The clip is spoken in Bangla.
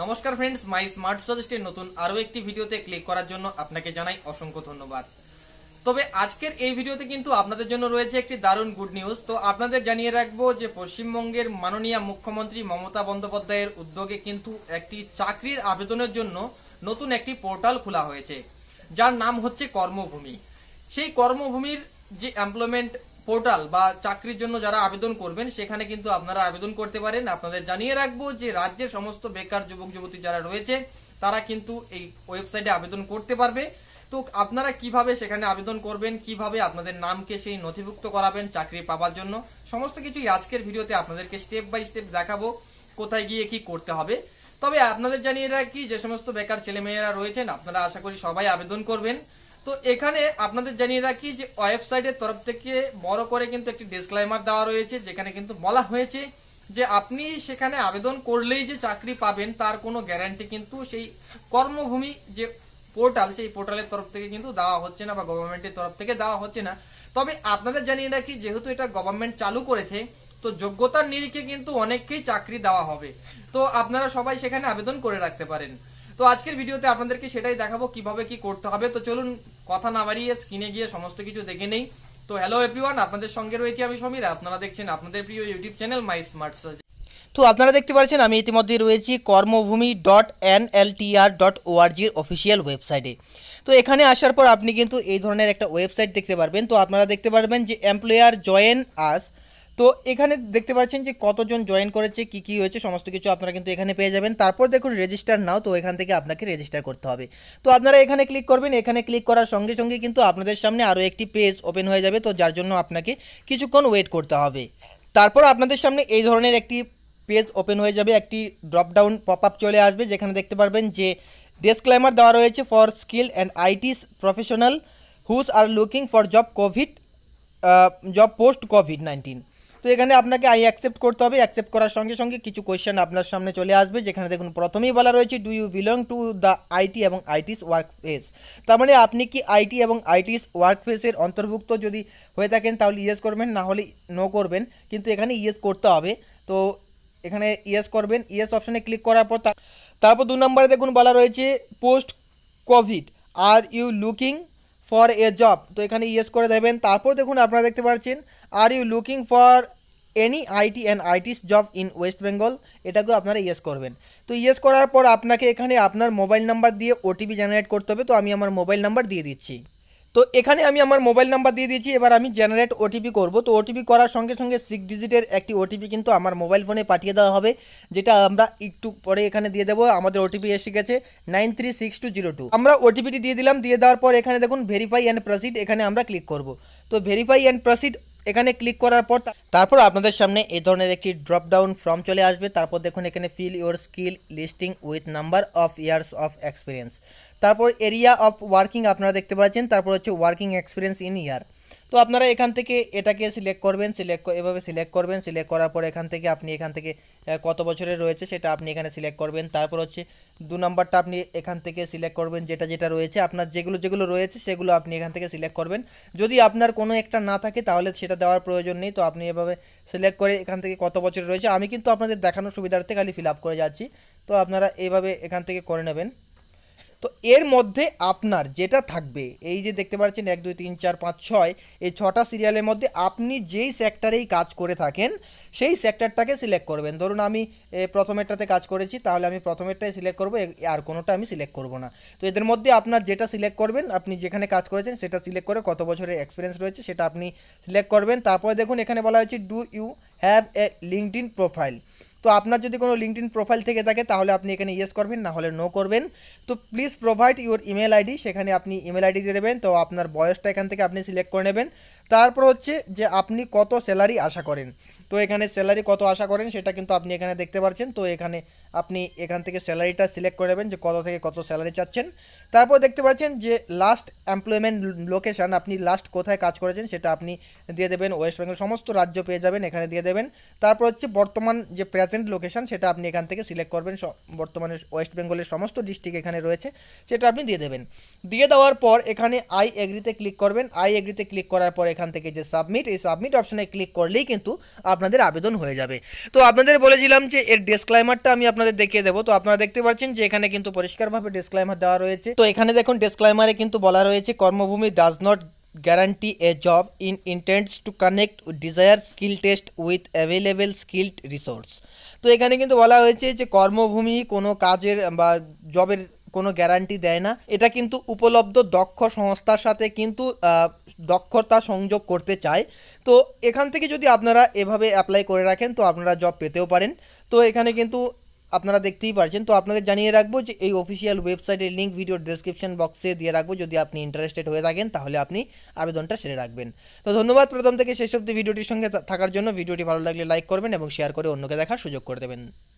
নমস্কার ফ্রেন্ডস মাই স্মার্ট সাজেস্টের নতুন আরও একটি ভিডিওতে ক্লিক করার জন্য আপনাকে জানাই অসংখ্য ধন্যবাদ তবে আজকের এই ভিডিওতে কিন্তু আপনাদের জন্য রয়েছে একটি দারুণ গুড নিউজ তো আপনাদের জানিয়ে রাখবো যে পশ্চিমবঙ্গের মাননীয় মুখ্যমন্ত্রী মমতা বন্দ্যোপাধ্যায়ের উদ্যোগে কিন্তু একটি চাকরির আবেদনের জন্য নতুন একটি পোর্টাল খোলা হয়েছে যার নাম হচ্ছে কর্মভূমি সেই কর্মভূমির যে এমপ্লয়মেন্ট পোর্টাল বা চাকরির জন্য যারা আবেদন করবেন সেখানে কিন্তু আপনারা আবেদন করতে পারেন আপনাদের জানিয়ে রাখবো যে রাজ্যের সমস্ত বেকার যুবক যুবতী যারা রয়েছে তারা কিন্তু এই ওয়েবসাইটে আবেদন করতে পারবে তো আপনারা কিভাবে সেখানে আবেদন করবেন কিভাবে আপনাদের নামকে সেই নথিভুক্ত করাবেন চাকরি পাওয়ার জন্য সমস্ত কিছুই আজকের ভিডিওতে আপনাদেরকে স্টেপ বাই স্টেপ দেখাবো কোথায় গিয়ে কি করতে হবে তবে আপনাদের জানিয়ে রাখি যে সমস্ত বেকার ছেলেমেয়েরা রয়েছেন আপনারা আশা করি সবাই আবেদন করবেন তো এখানে আপনাদের জানিয়ে রাখি যে ওয়েবসাইটের তরফ থেকে বড় করে কিন্তু একটি ডিসক্লাইমার দেওয়া রয়েছে যেখানে কিন্তু বলা হয়েছে যে আপনি সেখানে আবেদন করলেই যে চাকরি পাবেন তার কোনো গ্যারান্টি কিন্তু সেই কর্মভূমি যে পোর্টাল সেই পোর্টালের তরফ থেকে কিন্তু দেওয়া হচ্ছে না বা গভর্নমেন্টের তরফ থেকে দেওয়া হচ্ছে না তবে আপনাদের জানিয়ে রাখি যেহেতু এটা গভর্নমেন্ট চালু করেছে তো যোগ্যতার নিরিখে কিন্তু অনেককেই চাকরি দেওয়া হবে তো আপনারা সবাই সেখানে আবেদন করে রাখতে পারেন তো আজকের ভিডিওতে আপনাদেরকে সেটাই দেখাবো কিভাবে কি করতে হবে তো চলুন কথা না বাড়িয়ে স্ক্রিনে গিয়ে সমস্ত কিছু দেখে নেই তো হ্যালো এভরিওয়ান আপনাদের সঙ্গে রয়েছি আমি সমীর আপনারা দেখছেন আপনাদের প্রিয় YouTube channel my smart search তো আপনারা দেখতে পাচ্ছেন আমি ইতিমধ্যে রয়েছি Karmabhumi dot N L R dot ওআরজির অফিসিয়াল ওয়েবসাইটে তো এখানে আসার পর আপনি কিন্তু এই ধরনের একটা ওয়েবসাইট দেখতে পারবেন তো আপনারা দেখতে পারবেন যে এমপ্লয়ার জয়েন আস তো এখানে দেখতে পাচ্ছেন যে কতজন জয়েন করেছে কি কি হয়েছে সমস্ত কিছু আপনারা কিন্তু এখানে পেয়ে যাবেন তারপর দেখুন রেজিস্টার নাও তো এখান থেকে আপনাকে রেজিস্টার করতে হবে তো আপনারা এখানে ক্লিক করবেন এখানে ক্লিক করার সঙ্গে সঙ্গে কিন্তু আপনাদের সামনে আরও একটি পেজ ওপেন হয়ে যাবে তো যার জন্য আপনাকে কিছুক্ষণ ওয়েট করতে হবে তারপর আপনাদের সামনে এই ধরনের একটি পেজ ওপেন হয়ে যাবে একটি ড্রপডাউন পপ আপ চলে আসবে যেখানে দেখতে পারবেন যে ডেসক্লাইমার দেওয়া রয়েছে for skill and IT professional whose are looking for job covid job post covid nineteen তো এখানে আপনাকে আই অ্যাকসেপ্ট করতে হবে অ্যাকসেপ্ট করার সঙ্গে সঙ্গে কিছু কোয়েশ্চেন আপনার সামনে চলে আসবে যেখানে দেখুন প্রথমেই বলা রয়েছে do you belong to the IT এবং আইটিস ওয়ার্ক ফেস তার মানে আপনি কি আইটি এবং আইটিস ওয়ার্ক ফেসের অন্তর্ভুক্ত যদি হয়ে থাকেন তাহলে ইয়েস করবেন না হলে নো করবেন কিন্তু এখানে ইয়েস করতে হবে তো এখানে ইয়েস করবেন ইয়েস অপশানে ক্লিক করার পর তারপর দু নম্বরে দেখুন বলা রয়েছে post covid are you looking for a job তো এখানে ইয়েস করে দেবেন তারপর দেখুন আপনারা দেখতে পাচ্ছেন are you looking for any IT and ITES job in West Bengal এটাকেও আপনারা ইয়েস করবেন তো ইয়েস করার পর আপনাকে এখানে আপনার মোবাইল নাম্বার দিয়ে ওটিপি জেনারেট করতে হবে তো আমি আমার মোবাইল নাম্বার দিয়ে দিচ্ছি তো এখানে আমি আমার মোবাইল নাম্বার দিয়ে দিয়েছি এবার আমি জেনারেট ওটিপি করব তো ওটিপি করার সঙ্গে সঙ্গে সিক্স ডিজিটের একটি ওটিপি কিন্তু আমার মোবাইল ফোনে পাঠিয়ে দেওয়া হবে যেটা আমরা একটু পরে এখানে দিয়ে দেবো আমাদের ওটিপি এসে গেছে nine three six two zero two আমরা ওটিপিটি দিয়ে দিলাম দিয়ে দেওয়ার পর এখানে দেখুন ভেরিফাই অ্যান্ড প্রসিড এখানে আমরা ক্লিক করব তো ভেরিফাই অ্যান্ড প্রসিড এখানে ক্লিক করার পর তারপর আপনাদের সামনে এই ধরনের একটি ড্রপ ডাউন ফর্ম চলে আসবে তারপর দেখুন এখানে fill your skill listing with number of years of experience তারপর এরিয়া অফ ওয়ার্কিং আপনারা দেখতে পাচ্ছেন তারপর হচ্ছে ওয়ার্কিং এক্সপিরিয়েন্স ইন ইয়ার তো আপনারা এখান থেকে এটাকে সিলেক্ট করবেন সিলেক্ট এভাবে সিলেক্ট করবেন সিলেক্ট করার পর এখান থেকে আপনি এখান থেকে কত বছরের রয়েছে সেটা আপনি এখানে সিলেক্ট করবেন তারপর হচ্ছে দু নম্বরটা আপনি এখান থেকে সিলেক্ট করবেন যেটা যেটা রয়েছে আপনার যেগুলো যেগুলো রয়েছে সেগুলো আপনি এখান থেকে সিলেক্ট করবেন যদি আপনার কোনো একটা না থাকে তাহলে সেটা দেওয়ার প্রয়োজন নেই তো আপনি এভাবে সিলেক্ট করে এখান থেকে কত বছরের রয়েছে আমি কিন্তু আপনাদের দেখানোর সুবিধার্থে খালি ফিল আপ করে যাচ্ছি তো আপনারা এইভাবে এখান থেকে করে নেবেন তো এর মধ্যে আপনার যেটা থাকবে এই যে দেখতে পাচ্ছেন এক দুই তিন চার পাঁচ ছয় এই ছটা সিরিয়ালের মধ্যে আপনি যেই সেক্টরেই কাজ করে থাকেন সেই সেক্টরটাকে সিলেক্ট করবেন ধরুন আমি প্রথমেরটাতে কাজ করেছি তাহলে আমি প্রথমেরটাই সিলেক্ট করবো আর কোনোটা আমি সিলেক্ট করব না তো এদের মধ্যে আপনার যেটা সিলেক্ট করবেন আপনি যেখানে কাজ করেছেন সেটা সিলেক্ট করে কত বছরের এক্সপিরিয়েন্স রয়েছে সেটা আপনি সিলেক্ট করবেন তারপরে দেখুন এখানে বলা হয়েছে do you have a LinkedIn profile তো আপনার যদি কোনো লিঙ্কড প্রোফাইল থেকে থাকে তাহলে আপনি এখানে ইয়েস করবেন না হলে নো করবেন তো please provide your email ID সেখানে আপনি ইমেল আইডি দিয়ে দেবেন তো আপনার বয়সটা এখান থেকে আপনি সিলেক্ট করে নেবেন তারপর হচ্ছে যে আপনি কত স্যালারি আশা করেন তো এখানে স্যালারি কত আশা করেন সেটা কিন্তু আপনি এখানে দেখতে পাচ্ছেন তো এখানে আপনি এখান থেকে স্যালারিটা সিলেক্ট করে নেবেন যে কত থেকে কত স্যালারি চাচ্ছেন তারপর দেখতে পাচ্ছেন যে লাস্ট এমপ্লয়মেন্ট লোকেশান আপনি লাস্ট কোথায় কাজ করেছেন সেটা আপনি দিয়ে দেবেন ওয়েস্ট বেঙ্গল সমস্ত রাজ্য পেয়ে যাবেন এখানে দিয়ে দেবেন তারপর হচ্ছে বর্তমান যে প্রেজেন্ট লোকেশান সেটা আপনি এখান থেকে সিলেক্ট করবেন বর্তমানে ওয়েস্ট বেঙ্গলের সমস্ত ডিস্ট্রিক্ট এখানে রয়েছে সেটা আপনি দিয়ে দেবেন দিয়ে দেওয়ার পর এখানে আই এগ্রিতে ক্লিক করবেন আই এগ্রিতে ক্লিক করার পর এখান থেকে যে সাবমিট এই সাবমিট অপশনে ক্লিক করলেই কিন্তু আপনি আপনাদের আবেদন হয়ে যাবে তো আপনাদের বলেছিলাম যে এর ডিসক্লাইমারটা আমি আপনাদের দেখিয়ে দেবো তো আপনারা দেখতে পাচ্ছেন যে এখানে কিন্তু পরিষ্কারভাবে ডিসক্লাইমার দেওয়া রয়েছে তো এখানে দেখুন ডিসক্লাইমারে কিন্তু বলা রয়েছে Karmabhumi does not guarantee a job in intends to connect desire skill test with available skilled resource তো এখানে কিন্তু বলা হয়েছে যে কর্মভূমি কোনো কাজের বা জবের কোনো গ্যারান্টি দেয় না এটা কিন্তু উপলব্ধ দক্ষ সংস্থার সাথে কিন্তু দক্ষতা সংযোগ করতে চায় তো এখান থেকে যদি আপনারা এভাবে অ্যাপ্লাই করে রাখেন তো আপনারা জব পেতেও পারেন তো এখানে কিন্তু আপনারা দেখতেই পারছেন তো আপনাদের জানিয়ে রাখবো যে এই অফিসিয়াল ওয়েবসাইটের লিঙ্ক ভিডিও ডেসক্রিপশন বক্সে দিয়ে রাখবো যদি আপনি ইন্টারেস্টেড হয়ে থাকেন তাহলে আপনি আবেদনটা সেরে রাখবেন তো ধন্যবাদ প্রথম থেকে শেষ অব্দি ভিডিওটির সঙ্গে থাকার জন্য ভিডিওটি ভালো লাগলে লাইক করবেন এবং শেয়ার করে অন্যকে দেখার সুযোগ করে দেবেন